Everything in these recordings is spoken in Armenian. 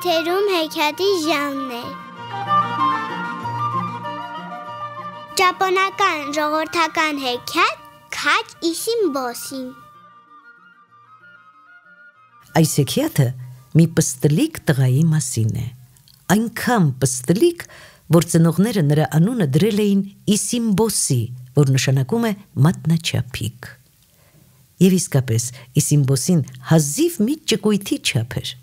Եթերում հեքիաթի ժամն է։ Ճապոնական ժողովրդական հեքիաթ Քաչ Իսին Բոսին։ Այս հեքիաթը մի պստլիկ տղայի մասին է։ Այնքան պստլիկ, որ ծնողները նրա անունը դրել էին Իսիմբոսի, որ նշանակում է մատնաչափիկ։ Եվ իսկապես Իսիմբոսին հազիվ մի ճկույթի չափ էր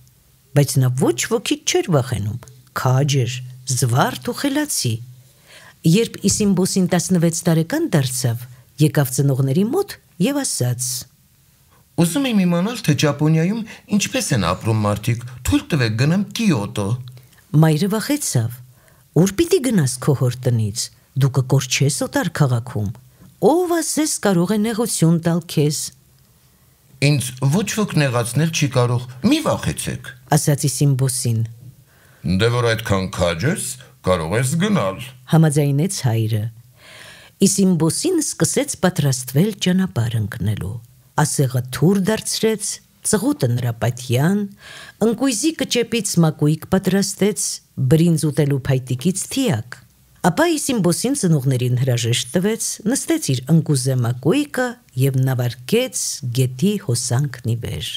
բայց նա ոչ ոքի չէր վախենում, քաջ էր, զվարթ ու խելացի։ Երբ Իսիմբոսին 16 տարեկան դարձավ, եկավ ծնողների մոտ եւ ասաց. Ուզում եմ իմանալ, թե Ճապոնիայում ինչպես են ապրում մարդիկ։ Թույլ տվեք գնամ Կիոտո։ Մայրը վախեցավ։ Ուր պիտի գնաս քո հոր տնից։ Դու կկորչես օտար քաղաքում։ Ով ասես կարող է նեղություն տալ քեզ։ Ինչ ոչ ոք նեղացնել չի կարող։ Մի վախեցեք ասացի Սիմբոսին։ Դե որ այդքան քաջ ես, կարող ես գնալ։ Համաձայնեց հայրը։ Իսիմբոսին սկսեց պատրաստվել ճանապարհ ընկնելու։ Ասեղը թուր դարձրեց, ծղոտը նրապատյան, ընկույզի կճեպից մակույկ պատրաստեց, բրինձ ուտելու փայտիկից թիակ։ Ապա Իսիմբոսին ծնողներին հրաժեշտ տվեց, նստեց իր ընկուզե մակույկը եւ նավարկեց գետի հոսանքնի վեր։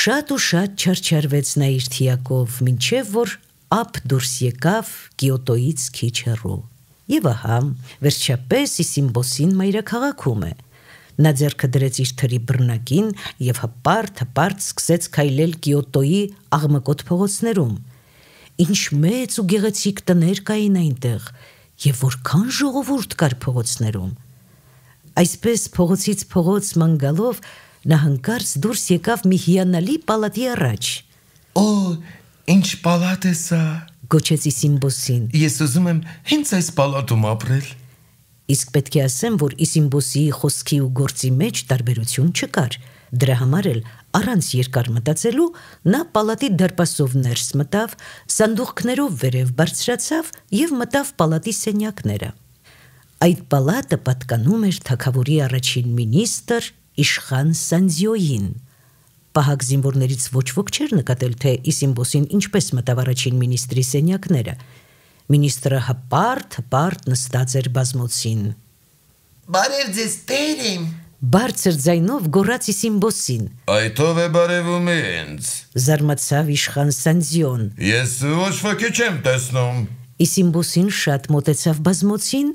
Շատ ու շատ չարչարվեց նա իր թիակով, մինչև որ ապ դուրս եկավ Կիոտոից քիչ հեռու։ Եվ ահա, վերջապես Իսիմբոսին մայրաքաղաքում է։ Նա ձեռքը դրեց իր թրի բռնակին եւ հպարտ-հպարտ սկսեց քայլել Կիոտոյի աղմկոտ փողոցներում։ Ինչ մեծ ու գեղեցիկ տներ կային այնտեղ եւ որքան ժողովուրդ կար փողոցներում։ Այսպես փողոցից փողոց մանգալով Նա հնկարծ դուրս եկավ մի հիանալի պալատի առաջ։ Օ, ինչ պալատ է սա։ Գոչեց Իսիմբոսին։ Ես ուզում եմ հենց այս պալատում ապրել։ Իսկ պետք է ասեմ, որ Իսիմբոսիի խոսքի ու գործի մեջ տարբերություն չկար։ Դրա համար էլ առանց երկար մտածելու նա պալատի դարպասով ներս մտավ, սանդուղքներով վերև բարձրացավ եւ մտավ պալատի սենյակները։ Այդ պալատը պատկանում էր թակավորի առաջին մինիստր իշխան Սանզիոյին։ Պահակ զինվորներից ոչ ոք չէր նկատել, թե Իսիմբոսին ինչպես մտավ առաջին մինիստրի սենյակները։ Մինիստրը հպարտ, հպարտ նստած էր բազմոցին։ Բարև ձեզ, տերիմ, բարձր ձայնով գոռաց Սիմբոսին։ Այդով է բարևում ինձ։ Զարմացավ իշխան Սանզիոն։ Ես ոչ ոքի չեմ տեսնում։ Իսիմբոսին շատ մտեցավ բազմոցին,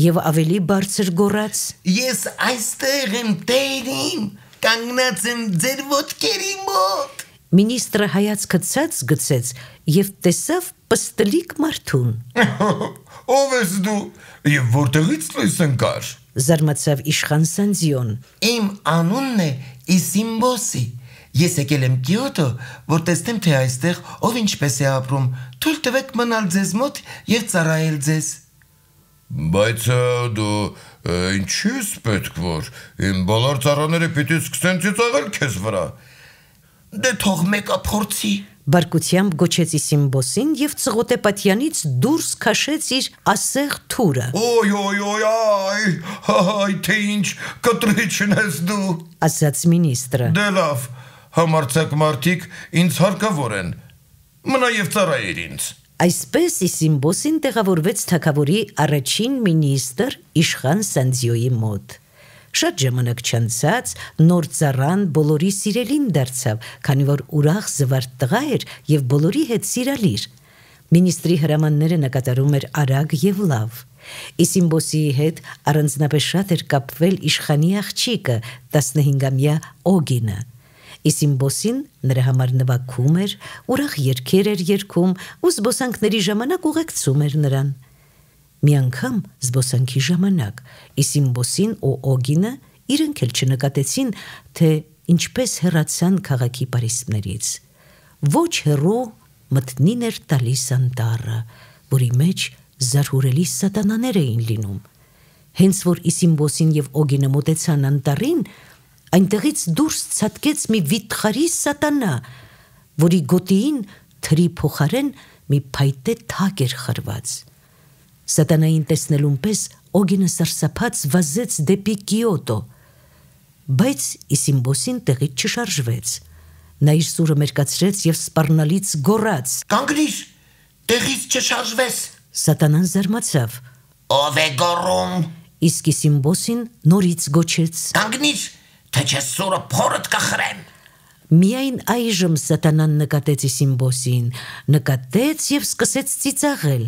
եւ ավելի բարձր գոռաց. Ես այստեղ եմ տերին, կանգնած եմ ձեր ոչքերի մոտ։ Մինիստրը հայացքը ցած գցեց եւ տեսավ պստլիկ մարդուն։ Ո՞վ ես դու եւ որտեղից ես ընկար։ Զարմացավ Իշխան Սանզիոն։ Իմ անունն է Իսիմբոսի։ Ես եկել եմ Կիոտո, որ տեսնեմ թե այստեղ ով ինչպես է ապրում։ Թույլ տվեք մնալ ձեզ մոտ եւ ծառայել ձեզ։ Բայց դու ինչի՞ս պետք որ իմ բոլոր ծառաները պիտի սկսեն ծիծաղել քեզ վրա։ Դե թող մեկը փորձի։ Բարկությամբ գոչեց Սիմբոսին եւ ծղոտեպատյանից դուրս քաշեց իր ասեղ թուրը։ Օյ օյ օյ այ, հայ հա, հա, թե ինչ կտրիչն ես դու։ Ասաց մինիստրը։ Դե լավ, համարցակ մարդիկ ինձ հարկավոր են։ Մնա եւ ծառայիր ինձ։ Այսպես Իսիմբոսին տեղավորվեց թակավորի առաջին մինիստր Իշխան Սանձյոյի մոտ։ Շատ ժամանակ չանցած նոր ծառան բոլորի սիրելին դարձավ, քանի որ ուրախ զվարթ տղա էր եւ բոլորի հետ սիրալիր։ Մինիստրի հրամանները նա կատարում էր արագ եւ լավ։ Իսիմբոսի հետ առանձնապես շատ էր կապվել իշխանի աղջիկը, 15-ամյա Օգինը։ Իսիմբոսին նրա համար նվակում էր, ուրախ երգեր էր երգում ու զբոսանքների ժամանակ ուղեկցում էր նրան։ Մի անգամ զբոսանքի ժամանակ Իսիմբոսին ու Օգինը իրենք էլ չնկատեցին, թե ինչպես հեռացան քաղաքի Փարիսներից։ Ոչ հեռու մտնին էր տալիս անտառը, որի մեջ զարհուրելի սատանաներ էին լինում։ Հենց որ Իսիմբոսին եւ Օգինը մտեցան անտառին, այնտեղից դուրս ցածկեց մի վիթխարի սատանա, որի գոտիին թրի փոխարեն մի փայտե թակ էր խրված։ Սատանային տեսնելուն պես Օգինը սարսափած վազեց դեպի Կիոտո, բայց Իսիմբոսին տեղից չշարժվեց։ Նա իր սուրը մերկացրեց եւ սպառնալից գոռաց. «Կանգնիր, տեղից չշարժվես»։ Սատանան զարմացավ։ «Ո՞վ է գոռում»։ Իսկ Իսիմբոսին նորից գոչեց. «Կանգնիր, թե չես սուրը փորդ կխրեմ։ Միայն այժմ սատանան նկատեց Սիմբոսին, նկատեց եւ սկսեց ծիծաղել։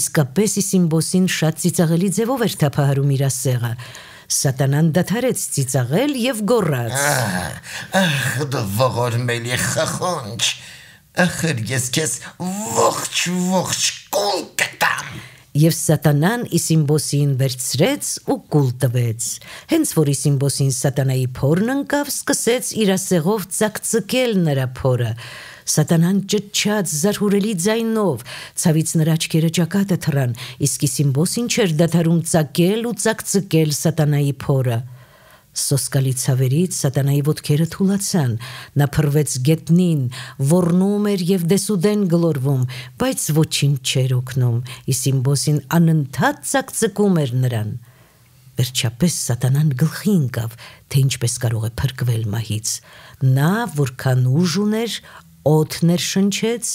Իսկապես Սիմբոսին շատ ծիծաղելի ձևով էր թափահարում իր ասեղը։ Սատանան դադարեց ծիծաղել եւ գոռաց. Ահ, դու ողորմելի խխունջ։ Ախր ես քեզ ողջ ողջ կոլ կտա եւ սատանան Իսիմբոսին վերցրեց ու կուլ տվեց։ Հենց որ Իսիմբոսին սատանայի փորն ընկավ, սկսեց իր ասեղով ցակցկել նրա փորը։ Սատանան ճճած զարհուրելի ձայնով ցավից նրա աչքերը ճակատը թռան, իսկ Իսիմբոսին չեր դադարում ցակել ու ցակցկել սատանայի փորը։ Սոսկալի ցավերից սատանայի ոտքերը թուլացան։ Նա փռվեց գետնին, ոռնում էր եւ դեսուդեն գլորվում, բայց ոչինչ չէր օգնում։ Իսիմբոսին անընդհատ ցակցկում էր նրան։ Վերջապես սատանան գլխի ընկավ, թե ինչպես կարող է փրկվել մահից։ Նա, որքան ուժ ուներ, օդներ շնչեց,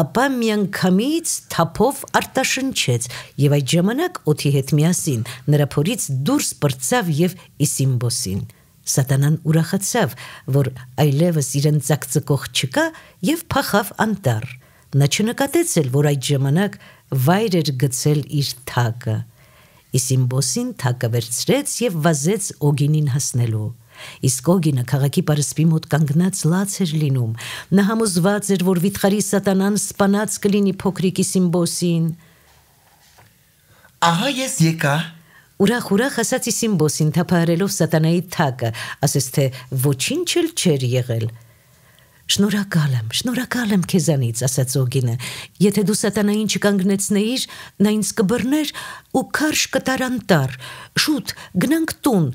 ապա միանգամից թափով արտաշնչեց եւ այդ ժամանակ օթի հետ միասին նրա փորից դուրս բրծավ եւ իսիմբոսին Սատանան ուրախացավ, որ այլևս իրեն ցակցկող չկա եւ փախավ անտառ։ Նա չնկատեց էլ, որ այդ ժամանակ վայր էր գցել իր թակը։ Իսիմբոսին թակը վերցրեց եւ վազեց օգինին հասնելու։ Իսկ Օգինը քաղաքի պարսպի մոտ կանգնած լաց էր լինում։ Նա համոզված էր, որ վիթխարի սատանան սպանած կլինի փոքրիկի Սիմբոսին։ Ահա ես եկա։ Ուրախ-ուրախ ասացի Սիմբոսին թափահարելով սատանայի թակը, ասես թե ոչինչ էլ չէր եղել։ Շնորհակալ եմ, շնորհակալ եմ քեզանից, ասաց Օգինը։ Եթե դու սատանային չկանգնեցնեիր, նա ինձ կբռներ ու քարշ կտարանտար։ Շուտ գնանք տուն,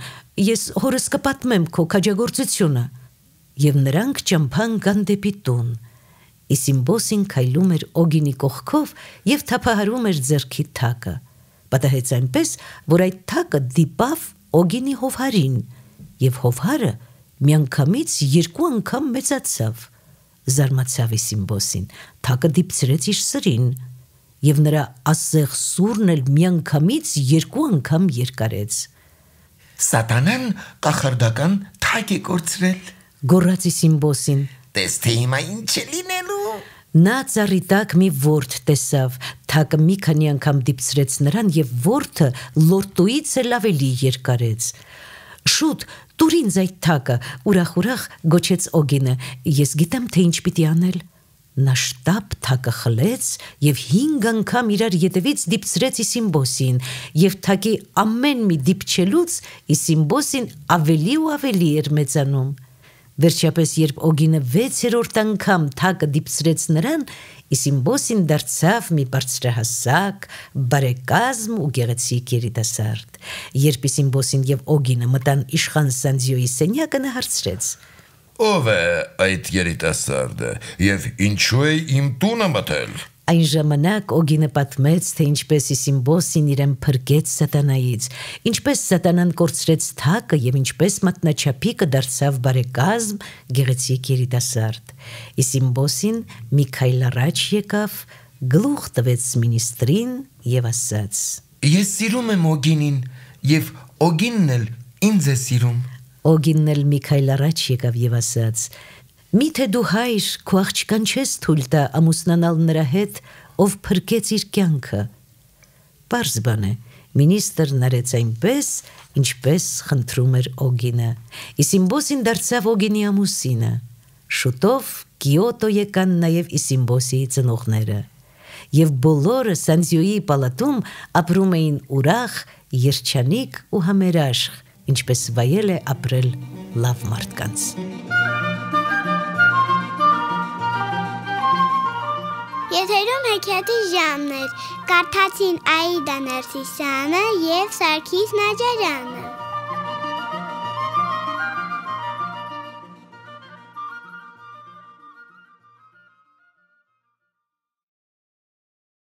ես հորս կպատմեմ քո քաջագործությունը։ Եվ նրանք ճամփան կան դեպի տուն։ Իսիմբոսին քայլում էր Օգինի կողքով եւ թափահարում էր зерքի թակը։ Պատահեց այնպես, որ այդ թակը դիպավ Օգինի հովհարին, եւ հովհարը միանգամից երկու անգամ մեծացավ զարմացավ իսիմբոսին թակը դիպցրեց իր սրին եւ նրա ասեղ սուրն էլ միանգամից երկու անգամ երկարեց սատանան կախարդական թակ է կորցրել գոռաց իսիմբոսին տես թե հիմա ինչ է լինելու Նա ծառի տակ մի ворթ տեսավ։ Թակը մի քանի անգամ դիպցրեց նրան եւ ворթը լորտուից էլ ավելի երկարեց։ Շուտ Տուր ինձ այդ թակը, ուրախ-ուրախ գոչեց Օգինը։ Ես գիտեմ, թե ինչ պիտի անել։ Նա շտապ թակը խլեց եւ 5 անգամ իրար ետևից դիպցրեց Իսիմբոսին եւ թակի ամեն մի դիպչելուց Իսիմբոսին ավելի ու ավելի էր մեծանում։ Վերջապես երբ Օգինը 6-րդ անգամ թակը դիպսրեց նրան, Իսիմբոսին դարձավ մի բարձրահասակ, բարեկազմ ու գեղեցիկ երիտասարդ։ Երբ Իսիմբոսին եւ Օգինը մտան իշխան Սանձիոյի սենյակը, նա հարցրեց. Ո՞վ է այդ երիտասարդը եւ ինչու է իմ տունը մտել։ Այն ժամանակ Օգինը պատմեց, թե ինչպես Իսիմբոսին իրեն փրկեց սատանայից, ինչպես սատանան կորցրեց թակը եւ ինչպես մատնաչափիկը դարձավ բարեկազմ գեղեցիկ երիտասարդ։ Իսիմբոսին Միքայել առաջ եկավ, գլուխ տվեց մինիստրին եւ ասաց. Ես սիրում եմ Օգինին եւ Օգինն էլ ինձ է սիրում։ Օգինն էլ Միքայել առաջ եկավ եւ ասաց. Միթե դու հայր քո աղջկան չես թույլ տա ամուսնանալ նրա հետ, ով փրկեց իր կյանքը։ Պարզ բան է, մինիստրն արեց այնպես, ինչպես խնդրում էր Օգինը։ Իսիմբոսին դարձավ Օգինի ամուսինը։ Շուտով Կիոտո եկան նաև Իսիմբոսիի ծնողները։ Եվ բոլորը Սանզյուի պալատում ապրում էին ուրախ, երջանիկ ու համերաշխ, ինչպես վայել է ապրել լավ մարդկանց։ Մուսիկ Եթերում հեքիաթի ժամն էր։ Կարդացին Աիդա Ներսիսյանը եւ Սարգիս Նաջարյանը։